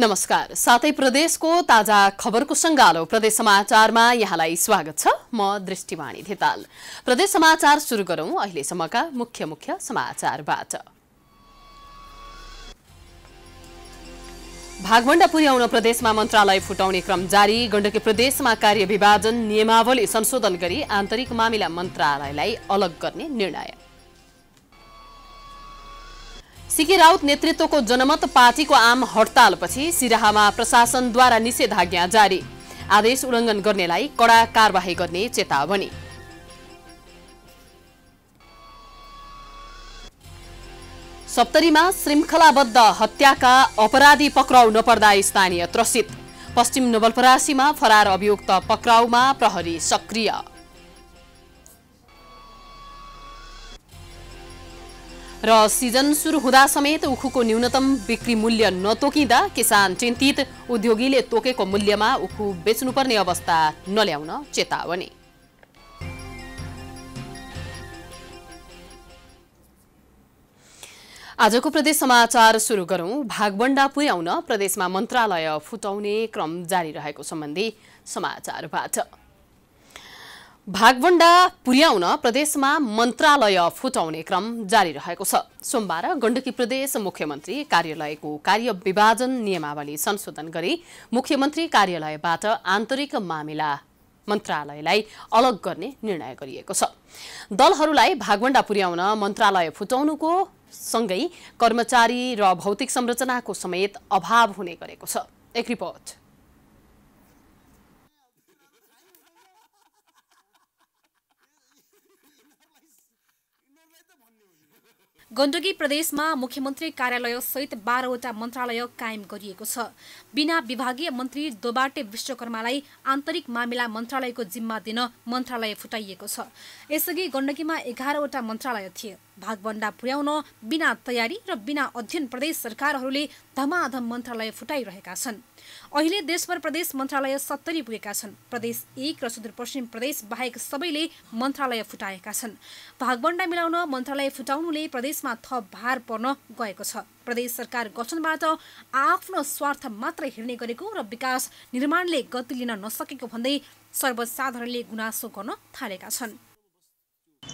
नमस्कार सातै प्रदेशको ताजा खबरको सङ्गालो प्रदेश समाचारमा यहाँलाई स्वागत छ म दृष्टिवाणी धेताल प्रदेश समाचार सुरु गरौँ अहिलेसम्मका मुख्य मुख्य समाचारबाट भागभण्डा पुर्याउन प्रदेशमा मन्त्रालय फुटाउने क्रम जारी गण्डकी प्रदेशमा कार्य विभाजन नियमावली संशोधन गरी आन्तरिक मामिला मन्त्रालयलाई अलग गर्ने निर्णय सिके राउत नेतृत्वको जनमत पार्टीको आम हडतालपछि सिराहामा प्रशासनद्वारा निषेधाज्ञा जारी आदेश उल्लङ्घन गर्नेलाई कडा कारवाही गर्ने चेतावनी सप्तरीमा श्रृङ्खलाबद्ध हत्याका अपराधी पक्राउ नपर्दा स्थानीय त्रसित पश्चिम नवलपरासीमा फरार अभियुक्त पक्राउमा प्रहरी सक्रिय र सिजन सुरु हुँदा समेत उखुको न्यूनतम बिक्री मूल्य नतोकिँदा किसान चिन्तित उद्योगीले तोकेको मूल्यमा उखु बेच्नुपर्ने अवस्था नल्याउन चेतावनी आजको प्रदेश समाचार सुरु गरौं भागबण्डा पुर्याउन प्रदेशमा मन्त्रालय फुटाउने क्रम जारी रहेको सम्बन्धी समाचारबाट भागभण्डा पुर्याउन प्रदेशमा मन्त्रालय फुटाउने क्रम जारी रहेको छ सोमबार गण्डकी प्रदेश मुख्यमन्त्री कार्यालयको कार्य विभाजन नियमावली संशोधन गरी मुख्यमन्त्री कार्यालयबाट आन्तरिक मामिला मन्त्रालयलाई अलग गर्ने निर्णय गरिएको छ दलहरूलाई भागवण्डा पुर्याउन मन्त्रालय फुटाउनुको सँगै कर्मचारी र भौतिक संरचनाको समेत अभाव हुने गरेको छ एक रिपोर्ट गण्डकी प्रदेशमा मुख्यमन्त्री कार्यालय कार्यालयसहित बाह्रवटा मन्त्रालय कायम गरिएको छ बिना विभागीय मन्त्री दोबाटे विश्वकर्मालाई आन्तरिक मामिला मन्त्रालयको जिम्मा दिन मन्त्रालय फुटाइएको छ यसअघि गण्डकीमा एघारवटा मन्त्रालय थिए भागभण्डा पुर्याउन बिना तयारी र बिना अध्ययन प्रदेश सरकारहरूले धमाधम मन्त्रालय फुटाइरहेका छन् अहिले देशभर प्रदेश मन्त्रालय सत्तरी पुगेका छन् प्रदेश एक र सुदूरपश्चिम प्रदेश बाहेक सबैले मन्त्रालय फुटाएका छन् भागबण्डा मिलाउन मन्त्रालय फुटाउनुले प्रदेशमा थप भार पर्न गएको छ प्रदेश सरकार गठनबाट आफ्नो स्वार्थ मात्र हिँड्ने गरेको र विकास निर्माणले गति लिन नसकेको भन्दै सर्वसाधारणले गुनासो गर्न थालेका छन्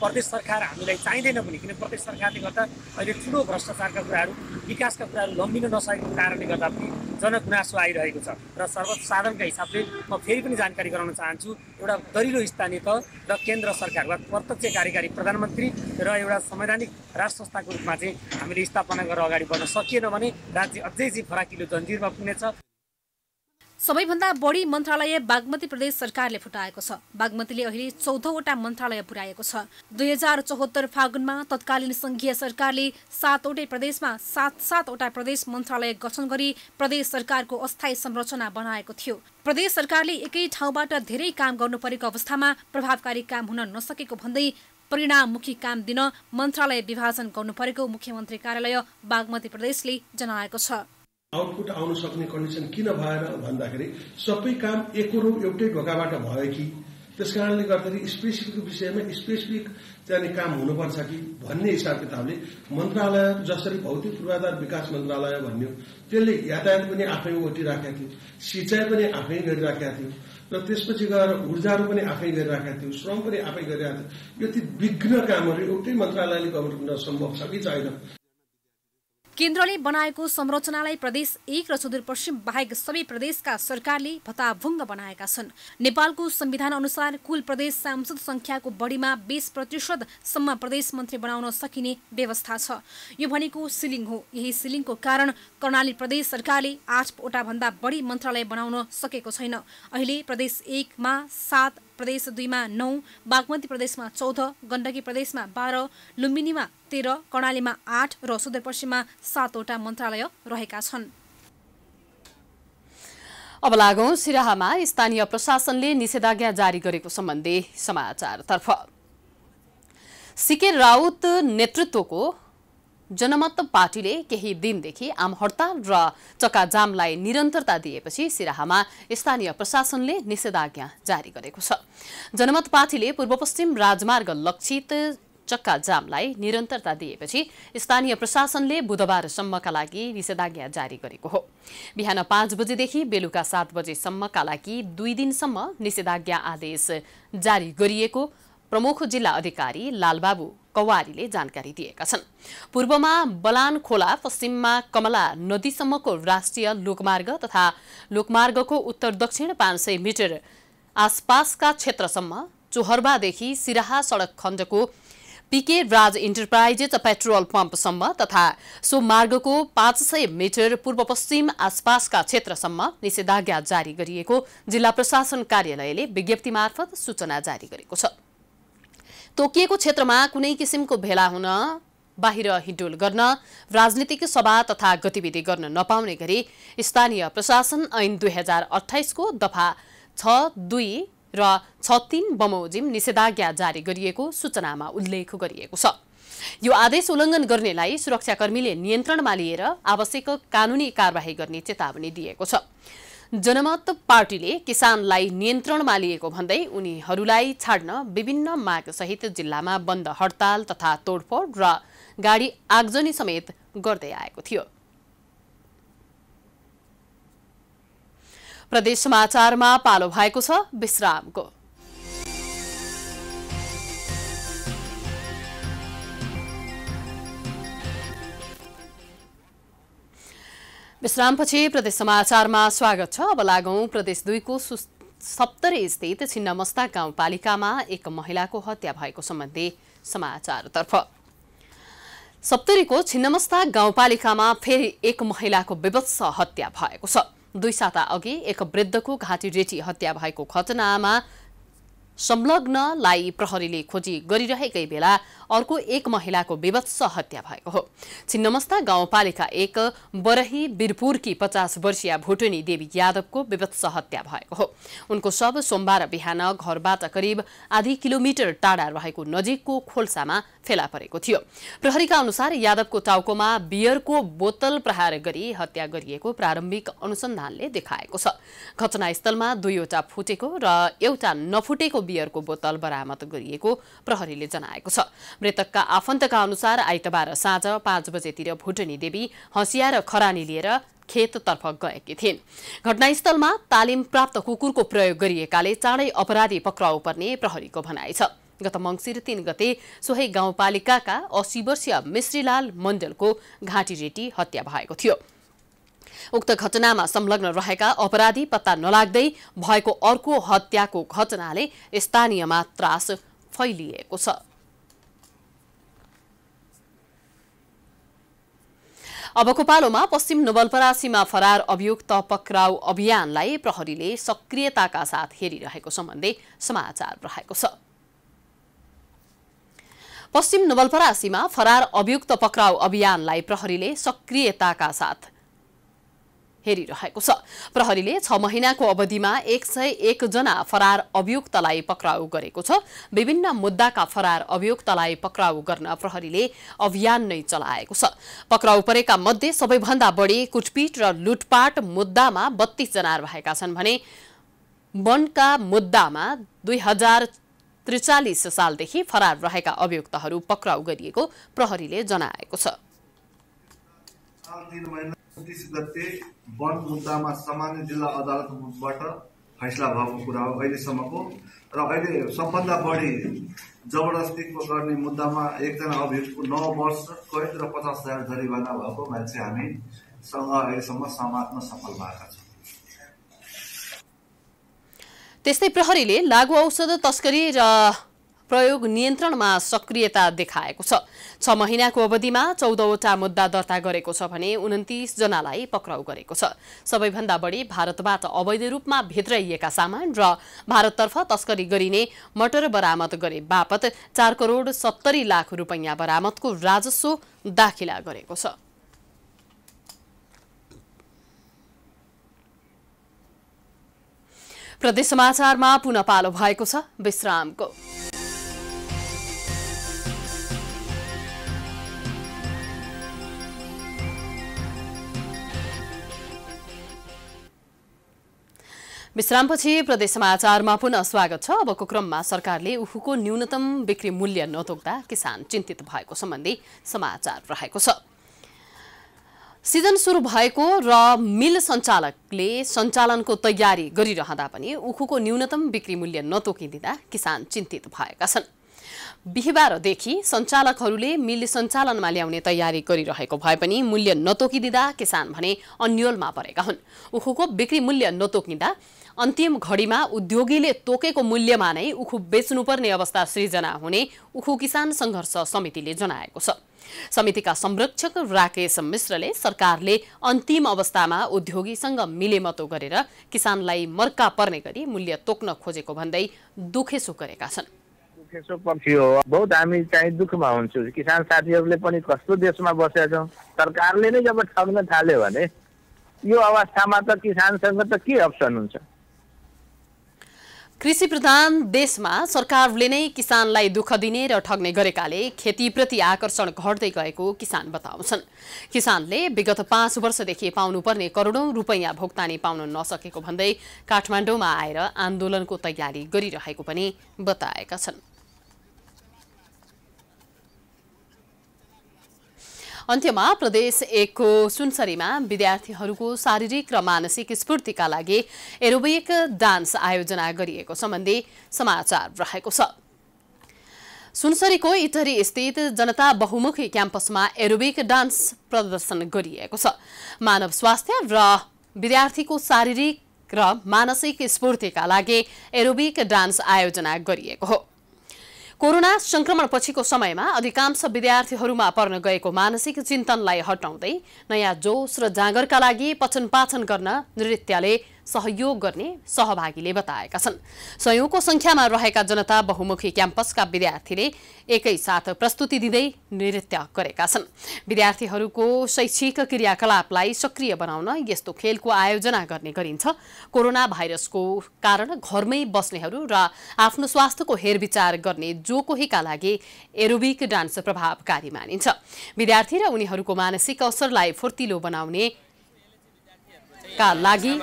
प्रदेश सरकार हामीलाई चाहिँदैन पनि किन प्रदेश सरकारले गर्दा अहिले ठुलो भ्रष्टाचारका कुराहरू विकासका कुराहरू लम्बिन नसकेको कारणले गर्दा पनि जनगुनासो आइरहेको छ र सर्वसाधारणका हिसाबले म फेरि पनि जानकारी गराउन चाहन्छु एउटा दरिलो स्थानीय तह र केन्द्र सरकार वा प्रत्यक्ष कार्यकारी प्रधानमन्त्री र एउटा संवैधानिक राष्ट्र संस्थाको रूपमा चाहिँ हामीले स्थापना गरेर अगाडि बढ्न सकिएन भने राज्य अझै चाहिँ फराकिलो जन्जिरमा पुग्नेछ सबैभन्दा बढी मन्त्रालय बागमती प्रदेश सरकारले फुटाएको छ बागमतीले अहिले चौधवटा मन्त्रालय पुर्याएको छ दुई हजार चौहत्तर फागुनमा तत्कालीन सङ्घीय सरकारले सातवटै प्रदेशमा सात सातवटा प्रदेश मन्त्रालय गठन गरी प्रदेश सरकारको अस्थायी संरचना बनाएको थियो प्रदेश सरकारले एकै ठाउँबाट धेरै काम गर्नु परेको अवस्थामा प्रभावकारी काम हुन नसकेको भन्दै परिणाममुखी काम दिन मन्त्रालय विभाजन गर्नु परेको मुख्यमन्त्री कार्यालय बागमती प्रदेशले जनाएको छ आउटपुट आउन सक्ने कन्डिसन किन भएन भन्दाखेरि सबै काम एकरो एउटै ढोकाबाट भयो कि त्यस कारणले गर्दाखेरि स्पेसिफिक विषयमा स्पेसिफिक चाहिँ काम हुनुपर्छ कि भन्ने हिसाब किताबले मन्त्रालय जसरी भौतिक पूर्वाधार विकास मन्त्रालय भन्यो त्यसले यातायात पनि आफै ओटिराखेका थियो सिँचाइ पनि आफै गरिराखेका थियो र त्यसपछि गएर ऊर्जाहरू पनि आफै गरिराखेका थियो श्रम पनि आफै गरिरहेको थियो यति विघ्न कामहरू एउटै मन्त्रालयले गर्न सम्भव छ कि छैन केन्द्रले बनाएको संरचनालाई प्रदेश एक र सुदूरपश्चिम बाहेक सबै प्रदेशका सरकारले भत्ताभुङ्ग बनाएका छन् नेपालको संविधान अनुसार कुल प्रदेश सांसद संख्याको बढीमा बीस प्रतिशतसम्म प्रदेश मन्त्री बनाउन सकिने व्यवस्था छ यो भनेको सिलिङ हो यही सिलिङको कारण कर्णाली प्रदेश सरकारले आठवटा भन्दा बढी मन्त्रालय बनाउन सकेको छैन अहिले प्रदेश एकमा सात प्रदेश दुईमा नौ बागमती प्रदेशमा चौध गण्डकी प्रदेशमा बाह्र लुम्बिनीमा तेह्र कर्णालीमा आठ र सुदूरपश्चिममा सातवटा मन्त्रालय रहेका छन् अब लागौं सिराहामा स्थानीय प्रशासनले निषेधाज्ञा जारी गरेको सम्बन्धी समाचारतर्फ सिके राउत नेतृत्वको जनमत पार्टीले केही दिनदेखि आम हडताल र चक्काजामलाई निरन्तरता दिएपछि सिराहामा स्थानीय प्रशासनले निषेधाज्ञा जारी गरेको छ जनमत पार्टीले पूर्व पश्चिम राजमार्ग लक्षित चक्का जामलाई निरन्तरता दिएपछि स्थानीय प्रशासनले बुधबारसम्मका लागि निषेधाज्ञा जारी गरेको हो बिहान पाँच बजेदेखि बेलुका सात बजेसम्मका लागि दुई दिनसम्म निषेधाज्ञा आदेश जारी गरिएको प्रमुख जिल्ला अधिकारी लालबाबु कवारीले जानकारी दिएका छन् पूर्वमा बलान खोला पश्चिममा कमला नदीसम्मको राष्ट्रिय लोकमार्ग तथा लोकमार्गको उत्तर दक्षिण पाँच सय मिटर आसपासका क्षेत्रसम्म चोहर्बादेखि सिराहा सडक खण्डको पिके राज इन्टरप्राइजेज पेट्रोल पम्पसम्म तथा सो मार्गको पाँच सय मिटर पूर्व पश्चिम आसपासका क्षेत्रसम्म निषेधाज्ञा जारी गरिएको जिल्ला प्रशासन कार्यालयले विज्ञप्ति मार्फत सूचना जारी गरेको छ तोकिएको क्षेत्रमा कुनै किसिमको भेला हुन बाहिर हिडोल गर्न राजनीतिक सभा तथा गतिविधि गर्न नपाउने गरी स्थानीय प्रशासन ऐन दुई हजार अठाइसको दफा छ दुई र छ तिन बमोजिम निषेधाज्ञा जारी गरिएको सूचनामा उल्लेख गरिएको छ यो आदेश उल्लङ्घन गर्नेलाई सुरक्षाकर्मीले नियन्त्रणमा लिएर आवश्यक कानुनी कारवाही गर्ने चेतावनी दिएको छ जनमत पार्टीले किसानलाई नियन्त्रणमा लिएको भन्दै उनीहरूलाई छाड्न विभिन्न मागसहित जिल्लामा बन्द हडताल तथा तोडफोड र गाडी आगजनी समेत गर्दै आएको थियो प्रदेश समाचारमा पालो भएको छ विश्रामको विश्रामपछि प्रदेश समाचारमा स्वागत छ अब लागौँ प्रदेश दुईको सप्तरी स्थित छिन्नमस्ता गाउँपालिकामा एक महिलाको हत्या भएको सम्बन्धी समाचारतर्फ सप्तरीको छिन्नमस्ता गाउँपालिकामा फेरि एक महिलाको विभत्स हत्या भएको छ दुई साता अघि एक वृद्धको घाँटी रेटी हत्या भएको घटनामा संलग्नलाई प्रहरीले खोजी गरिरहेकै बेला अर्को एक महिलाको विवत्स हत्या भएको हो छिन्नमस्ता गाउँपालिका एक बरही बिरपुरकी पचास वर्षीय भुटुनी देवी यादवको विवत्स हत्या भएको हो उनको शव सोमबार बिहान घरबाट करिब आधी किलोमिटर टाढा रहेको नजिकको खोल्सामा फेला परेको थियो प्रहरीका अनुसार यादवको टाउकोमा बियरको बोतल प्रहार गरी हत्या गरिएको प्रारम्भिक अनुसन्धानले देखाएको छ घटनास्थलमा दुईवटा फुटेको र एउटा नफुटेको बियरको बोतल बरामद गरिएको प्रहरीले जनाएको छ मृतकका आफन्तका अनुसार आइतबार साँझ पाँच बजेतिर भुटनी देवी हँसिया र खरानी लिएर खेततर्फ गएकी थिइन् घटनास्थलमा तालिम प्राप्त कुकुरको प्रयोग गरिएकाले चाँडै अपराधी पक्राउ पर्ने प्रहरीको भनाइ छ गत मङ्सिर तीन गते सोही गाउँपालिकाका असी वर्षीय मिश्रीलाल मण्डलको घाँटी रेटी हत्या भएको थियो उक्त घटनामा संलग्न रहेका अपराधी पत्ता नलाग्दै भएको अर्को हत्याको घटनाले स्थानीयमा त्रास फैलिएको छ अबको पालोमा पश्चिम नवलपरासीमा फरार अभियुक्त पक्राउ अभियानलाई प्रहरीले सक्रियताका साथ हेरिरहेको सम्बन्धी समाचार रहेको छ पश्चिम नवलपरासीमा फरार अभियुक्त पक्राउ अभियानलाई प्रहरीले सक्रियताका साथ हेरिरहेको छ प्रहरीले छ महिनाको अवधिमा एक सय एकजना फरार अभियुक्तलाई पक्राउ गरेको छ विभिन्न मुद्दाका फरार अभियुक्तलाई पक्राउ गर्न प्रहरीले अभियान नै चलाएको छ पक्राउ परेका मध्ये सबैभन्दा बढी कुटपिट र लुटपाट मुद्दामा बत्तीसजना रहेका छन् भने वनका मुद्दामा दुई हजार त्रिचालिस सालदेखि फरार रहेका अभियुक्तहरू पक्राउ गरिएको प्रहरीले जनाएको छ सामान्य जिल्ला अदालतबाट फैसला भएको कुरा हो अहिलेसम्मको र अहिले सबभन्दा बढी जबरजस्तीको गर्ने मुद्दामा एकजना अभियुक्तको नौ वर्ष कैद र पचास हजार जरिवाना भएको मान्छे हामीसँग अहिलेसम्म समात्न सफल भएका छौँ त्यस्तै प्रहरीले लागु औषध तस्करी र प्रयोग नियन्त्रणमा सक्रियता देखाएको छ छ महिनाको अवधिमा चौधवटा मुद्दा दर्ता गरेको छ भने उन्तिस जनालाई पक्राउ गरेको छ सबैभन्दा बढी भारतबाट अवैध रूपमा भित्राइएका सामान र भारततर्फ तस्करी गरिने मटर बरामद गरे बापत चार करोड सत्तरी लाख रुपैयाँ बरामदको राजस्व दाखिला गरेको छ प्रदेश समाचारमा पुनः पालो भएको छ विश्रामको विश्रामपछि प्रदेश समाचारमा पुनः स्वागत छ अबको क्रममा सरकारले उखुको न्यूनतम बिक्री मूल्य नतोक्दा किसान चिन्तित भएको सम्बन्धी समाचार रहेको छ सिजन सुरु भएको र मिल सञ्चालकले सञ्चालनको तयारी गरिरहँदा पनि उखुको न्यूनतम बिक्री मूल्य नतोकिदिँदा किसान चिन्तित भएका छन् बिहिबारदेखि सञ्चालकहरूले मिल सञ्चालनमा ल्याउने तयारी गरिरहेको भए पनि मूल्य नतोकिदिँदा किसान भने अन्यलमा परेका हुन् उखुको बिक्री मूल्य नतोकिँदा अन्तिम घडीमा उद्योगीले तोकेको मूल्यमा नै उखु बेच्नुपर्ने अवस्था सृजना हुने उखु किसान सङ्घर्ष समितिले जनाएको छ समितिका संरक्षक राकेश मिश्रले सरकारले अन्तिम अवस्थामा उद्योगीसँग मिलेमतो गरेर किसानलाई मर्का पर्ने गरी मूल्य तोक्न खोजेको भन्दै दुखेसो गरेका छन् तेस्रो पक्षी हो बहुत हामी चाहिँ दुःखमा हुन्छु किसान साथीहरूले पनि कस्तो देशमा बसेका छौँ सरकारले नै जब ठग्न थाल्यो भने यो अवस्थामा त किसानसँग त के अप्सन हुन्छ कृषि प्रधान देशमा सरकारले नै किसानलाई दुःख दिने र ठग्ने गरेकाले खेतीप्रति आकर्षण घट्दै गएको किसान बताउँछन् किसानले विगत पाँच वर्षदेखि पाउनुपर्ने करोडौँ रुपैयाँ भुक्तानी पाउन नसकेको भन्दै काठमाडौँमा आएर आन्दोलनको तयारी गरिरहेको पनि बताएका छन् अन्त्यमा प्रदेश एकको सुनसरीमा विद्यार्थीहरूको शारीरिक र मानसिक स्फूर्तिका लागि एरोबिक डान्स आयोजना गरिएको सम्बन्धी समाचार रहेको छ सुनसरीको इटरी स्थित जनता बहुमुखी क्याम्पसमा एरोबिक डान्स प्रदर्शन गरिएको छ मानव स्वास्थ्य र विद्यार्थीको शारीरिक र मानसिक स्फूर्तिका लागि एरोबिक डान्स आयोजना गरिएको हो कोरोना पछिको समयमा अधिकांश विद्यार्थीहरूमा पर्न गएको मानसिक चिन्तनलाई हटाउँदै नयाँ जोस र जाँगरका लागि पचन पाचन गर्न नृत्यले सहयोग गर्ने सहभागीले बताएका छन् सयौंको सङ्ख्यामा रहेका जनता बहुमुखी क्याम्पसका विद्यार्थीले एकैसाथ प्रस्तुति दिँदै नृत्य गरेका छन् विद्यार्थीहरूको शैक्षिक क्रियाकलापलाई सक्रिय बनाउन यस्तो खेलको आयोजना गर्ने गरिन्छ कोरोना भाइरसको कारण घरमै बस्नेहरू र आफ्नो स्वास्थ्यको हेरविचार गर्ने जो कोहीका लागि एरोबिक डान्स प्रभावकारी मानिन्छ विद्यार्थी र उनीहरूको मानसिक असरलाई फुर्तिलो बनाउने का लागि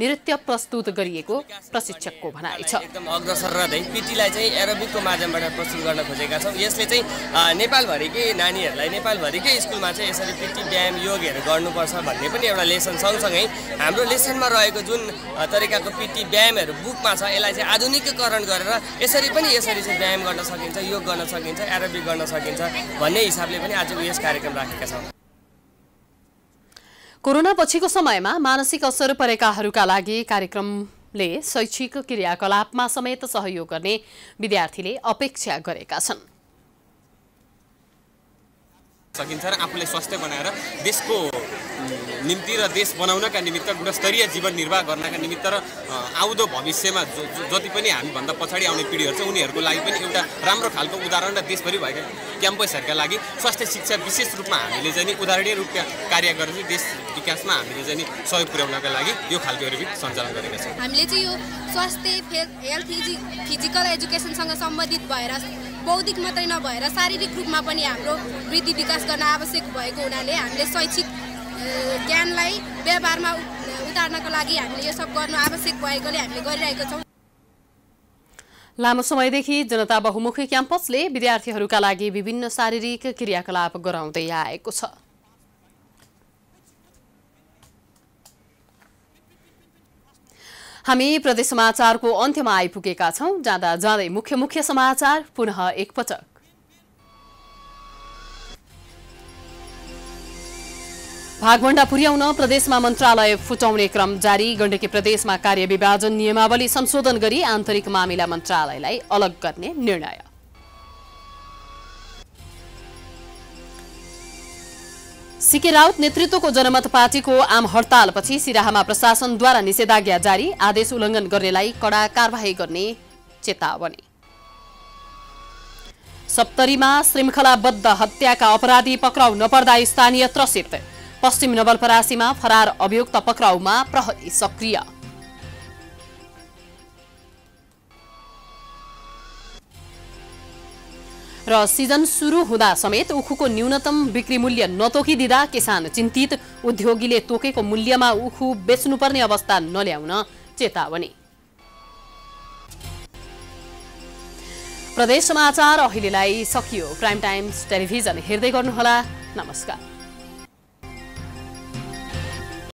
नृत्य प्रस्तुत गरिएको प्रशिक्षकको भनाइ छ एकदम अग्रसर रहँदै पिटीलाई चाहिँ एरोबिकको माध्यमबाट प्रस्तुत गर्न खोजेका छौँ यसले चाहिँ नेपालभरिकै नानीहरूलाई नेपालभरिकै स्कुलमा चाहिँ यसरी पिटी व्यायाम योगहरू गर्नुपर्छ भन्ने पनि एउटा लेसन सँगसँगै हाम्रो लेसनमा रहेको जुन तरिकाको पिटी व्यायामहरू बुकमा छ यसलाई चाहिँ आधुनिकीकरण गरेर यसरी पनि यसरी चाहिँ व्यायाम गर्न सकिन्छ योग गर्न सकिन्छ एरोबिक गर्न सकिन्छ भन्ने हिसाबले पनि आजको यस कार्यक्रम राखेका छौँ कोरोना पछिको समयमा मानसिक असर परेकाहरूका लागि कार्यक्रमले शैक्षिक क्रियाकलापमा समेत सहयोग गर्ने विद्यार्थीले अपेक्षा गरेका छन् सकिन्छ र आफूले स्वास्थ्य बनाएर देशको निम्ति र देश बनाउनका निमित्त गुणस्तरीय जीवन निर्वाह गर्नका निमित्त र आउँदो भविष्यमा जति पनि हामीभन्दा पछाडि आउने पिँढीहरू छ उनीहरूको लागि पनि एउटा राम्रो खालको उदाहरण र देशभरि भएका क्याम्पसहरूका लागि स्वास्थ्य शिक्षा विशेष रूपमा हामीले चाहिँ उदाहरणीय रूपमा कार्य गरेर देश विकासमा हामीले चाहिँ सहयोग पुर्याउनका लागि यो खालको पनि सञ्चालन गरेका छौँ हामीले चाहिँ यो स्वास्थ्य हेल्थ फिजिकल एजुकेसनसँग सम्बन्धित भएर बौद्धिक मात्रै नभएर शारीरिक रूपमा पनि हाम्रो वृद्धि विकास गर्न आवश्यक भएको हुनाले हामीले शैक्षिक ज्ञानलाई व्यवहारमा उतार्नको लागि हामीले यो सब गर्नु आवश्यक भएकोले हामीले गरिरहेको छौँ लामो समयदेखि जनता बहुमुखी क्याम्पसले विद्यार्थीहरूका लागि विभिन्न शारीरिक क्रियाकलाप गराउँदै आएको छ हामी प्रदेश समाचारको अन्त्यमा आइपुगेका छौँ जाँदा जाँदै मुख्य मुख्य समाचार पुनः एकपटक भागभण्डा पुर्याउन प्रदेशमा मन्त्रालय फुटाउने क्रम जारी गण्डकी प्रदेशमा कार्य विभाजन नियमावली संशोधन गरी आन्तरिक मामिला मन्त्रालयलाई अलग गर्ने निर्णय सिके राउत नेतृत्वको जनमत पार्टीको आम हडतालपछि सिराहामा प्रशासनद्वारा निषेधाज्ञा जारी आदेश उल्लङ्घन गर्नेलाई कडा कार्यवाही गर्ने चेतावनी सप्तरीमा श्रृङ्खलाबद्ध हत्याका अपराधी पक्राउ नपर्दा स्थानीय त्रसित पश्चिम नवलपरासीमा फरार अभियुक्त पक्राउमा प्रहरी सक्रिय र सिजन सुरु हुँदा समेत उखुको न्यूनतम बिक्री मूल्य नतोकिदिँदा किसान चिन्तित उद्योगीले तोकेको मूल्यमा उखु बेच्नुपर्ने अवस्था नल्याउन चेतावनी प्रदेश समाचार अहिलेलाई सकियो प्राइम टाइम्स टेलिभिजन हेर्दै गर्नुहोला नमस्कार